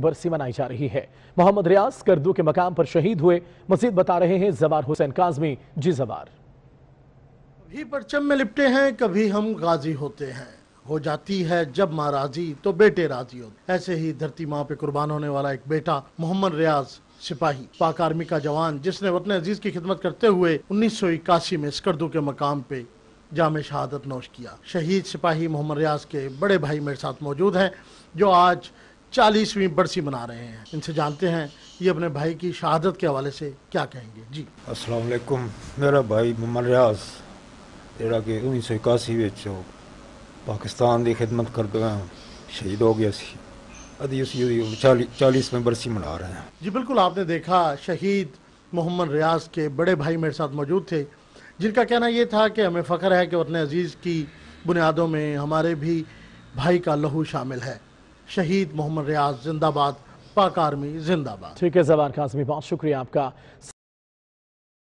बरसी मनाई जा रही है मोहम्मद रियाज करदू के मकाम पर शहीद हुए मजीद बता रहे हैं जवार हुसैन काजमी जी जवार कभी परचम में लिपटे हैं कभी हम गाजी होते हैं हो जाती है जब माँ राजी तो बेटे राजी होते ऐसे ही धरती माँ पे कुर्बान होने वाला एक बेटा मोहम्मद रियाज सिपाही पाक आर्मी का जवान जिसने वतन अजीज की खिदमत करते हुए उन्नीस सौ इक्यासी में स्कर्दू के मकाम पे जाम शहादत नोश किया शहीद सिपाही मोहम्मद रियाज के बड़े भाई मेरे साथ मौजूद हैं जो आज चालीसवीं बरसी मना रहे हैं इनसे जानते हैं ये अपने भाई की शहादत के हवाले से क्या कहेंगे जी अस्सलाम वालेकुम मेरा भाई मोहम्मद रियाज जरा कि उन्नीस सौ इक्यासी में पाकिस्तान की खिदमत कर गए शहीद हो गया सी अभी उसी चालीसवीं बरसी मना रहे हैं जी बिल्कुल आपने देखा शहीद मोहम्मद रियाज के बड़े भाई मेरे साथ मौजूद थे जिनका कहना ये था कि हमें फ़ख्र है कि वतन अजीज़ की बुनियादों में हमारे भी भाई का लहू शामिल है शहीद मोहम्मद रियाज जिंदाबाद पाक आर्मी जिंदाबाद ठीक है जबान खासमी बहुत शुक्रिया आपका